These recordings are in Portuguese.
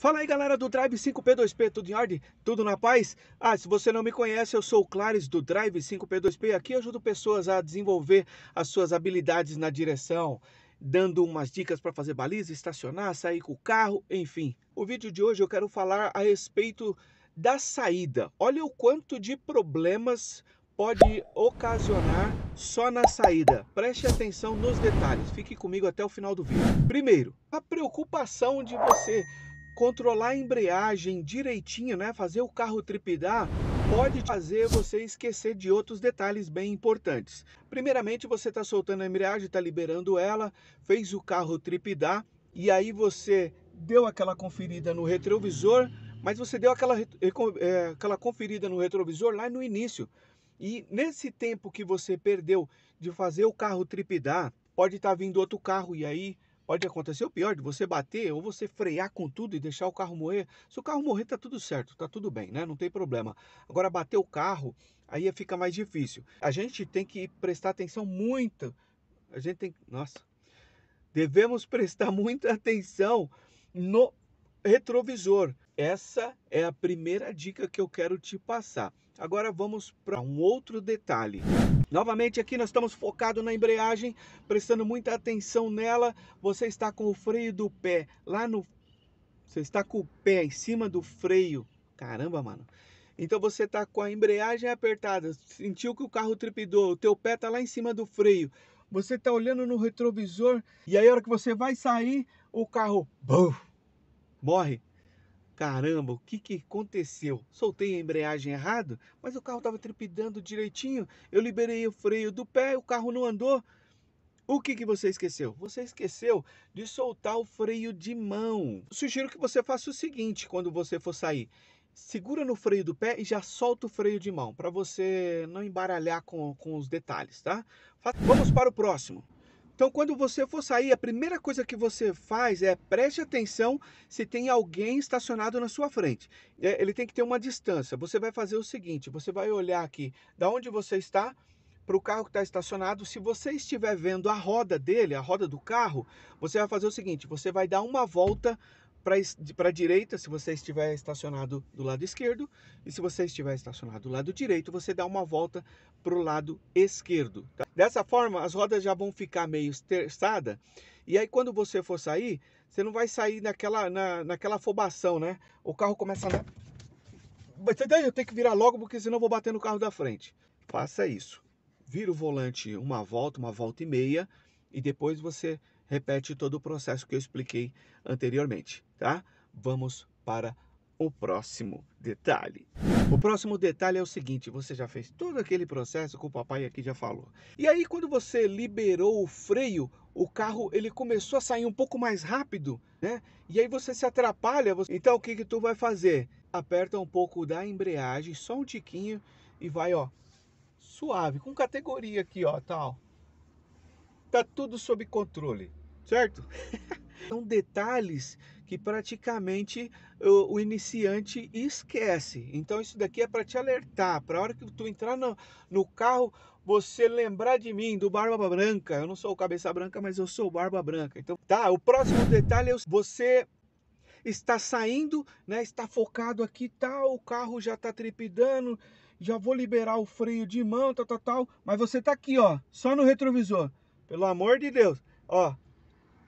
Fala aí galera do Drive 5P2P, tudo em ordem? Tudo na paz? Ah, se você não me conhece, eu sou o Clares do Drive 5P2P. Aqui eu ajudo pessoas a desenvolver as suas habilidades na direção, dando umas dicas para fazer baliza, estacionar, sair com o carro, enfim. O vídeo de hoje eu quero falar a respeito da saída. Olha o quanto de problemas pode ocasionar só na saída. Preste atenção nos detalhes. Fique comigo até o final do vídeo. Primeiro, a preocupação de você controlar a embreagem direitinho, né, fazer o carro tripidar, pode fazer você esquecer de outros detalhes bem importantes. Primeiramente, você está soltando a embreagem, está liberando ela, fez o carro tripidar e aí você deu aquela conferida no retrovisor, mas você deu aquela, é, aquela conferida no retrovisor lá no início. E nesse tempo que você perdeu de fazer o carro tripidar, pode estar tá vindo outro carro e aí Pode acontecer o pior de você bater ou você frear com tudo e deixar o carro morrer. Se o carro morrer, tá tudo certo, tá tudo bem, né? Não tem problema. Agora, bater o carro, aí fica mais difícil. A gente tem que prestar atenção muito. A gente tem. Nossa. Devemos prestar muita atenção no retrovisor. Essa é a primeira dica que eu quero te passar. Agora vamos para um outro detalhe. Novamente aqui nós estamos focados na embreagem, prestando muita atenção nela. Você está com o freio do pé lá no... Você está com o pé em cima do freio. Caramba, mano. Então você está com a embreagem apertada, sentiu que o carro tripidou, o teu pé está lá em cima do freio. Você está olhando no retrovisor e aí a hora que você vai sair, o carro... Bum, morre. Caramba, o que, que aconteceu? Soltei a embreagem errado, mas o carro estava trepidando direitinho. Eu liberei o freio do pé, o carro não andou. O que, que você esqueceu? Você esqueceu de soltar o freio de mão. Sugiro que você faça o seguinte quando você for sair segura no freio do pé e já solta o freio de mão, para você não embaralhar com, com os detalhes, tá? Vamos para o próximo. Então, quando você for sair, a primeira coisa que você faz é preste atenção se tem alguém estacionado na sua frente. É, ele tem que ter uma distância. Você vai fazer o seguinte: você vai olhar aqui da onde você está para o carro que está estacionado. Se você estiver vendo a roda dele, a roda do carro, você vai fazer o seguinte: você vai dar uma volta para a direita, se você estiver estacionado do lado esquerdo, e se você estiver estacionado do lado direito, você dá uma volta para o lado esquerdo. Tá? Dessa forma, as rodas já vão ficar meio esterçada, e aí quando você for sair, você não vai sair naquela, na, naquela afobação, né? O carro começa a... Eu tenho que virar logo, porque senão eu vou bater no carro da frente. Faça isso. Vira o volante uma volta, uma volta e meia, e depois você repete todo o processo que eu expliquei anteriormente, tá? Vamos para o próximo detalhe. O próximo detalhe é o seguinte: você já fez todo aquele processo que o papai aqui já falou. E aí, quando você liberou o freio, o carro ele começou a sair um pouco mais rápido, né? E aí você se atrapalha. Você... Então o que que tu vai fazer? Aperta um pouco da embreagem, só um tiquinho e vai, ó, suave, com categoria aqui, ó, tal. Tá tudo sob controle certo? São detalhes que praticamente o, o, iniciante esquece. Então isso daqui é para te alertar, para a hora que tu entrar no, no carro, você lembrar de mim, do Barba Branca. Eu não sou o Cabeça Branca, mas eu sou o Barba Branca. Então, tá, o próximo detalhe é você está saindo, né? Está focado aqui, tal, tá, o carro já está trepidando, já vou liberar o freio de mão, tal, tal, tal, mas você tá aqui, ó, só no retrovisor. Pelo amor de Deus. Ó,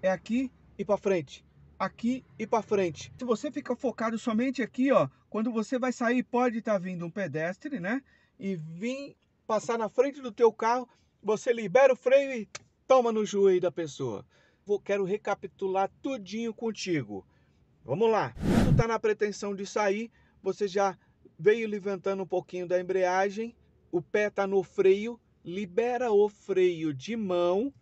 é aqui e para frente. Aqui e para frente. Se você fica focado somente aqui, ó, quando você vai sair, pode estar tá vindo um pedestre, né? E vir passar na frente do teu carro, você libera o freio e toma no joelho da pessoa. Vou quero recapitular tudinho contigo. Vamos lá. Quando tá na pretensão de sair, você já veio levantando um pouquinho da embreagem, o pé tá no freio, libera o freio de mão,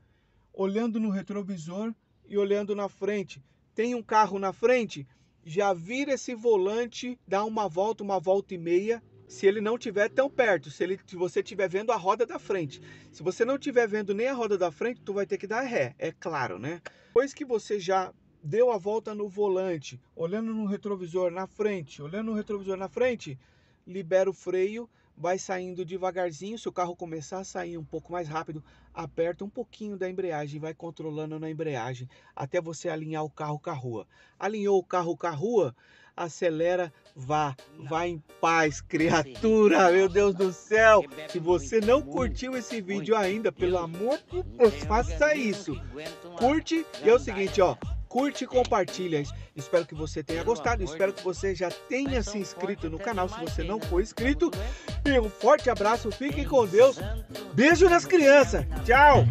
olhando no retrovisor, e olhando na frente. Tem um carro na frente? Já vira esse volante, dá uma volta, uma volta e meia. Se ele não tiver tão perto, se, ele, se você estiver vendo a roda da frente. Se você não estiver vendo nem a roda da frente, tu vai ter que dar ré, é claro, né? Depois que você já deu a volta no volante, olhando no retrovisor na frente, olhando no retrovisor na frente, libera o freio vai saindo devagarzinho. Se o carro começar a sair um pouco mais rápido, aperta um pouquinho da embreagem, vai controlando na embreagem até você alinhar o carro com a rua. Alinhou o carro com a rua, acelera, vá, não. vá em paz, criatura, meu Deus do céu. Se você não curtiu esse vídeo ainda, pelo amor de Deus, faça isso. Curte e é o seguinte, ó curte e compartilha. Espero que você tenha gostado, espero que você já tenha se inscrito no canal se você não for inscrito. E um forte abraço, fiquem com Deus. Beijo nas crianças. Tchau.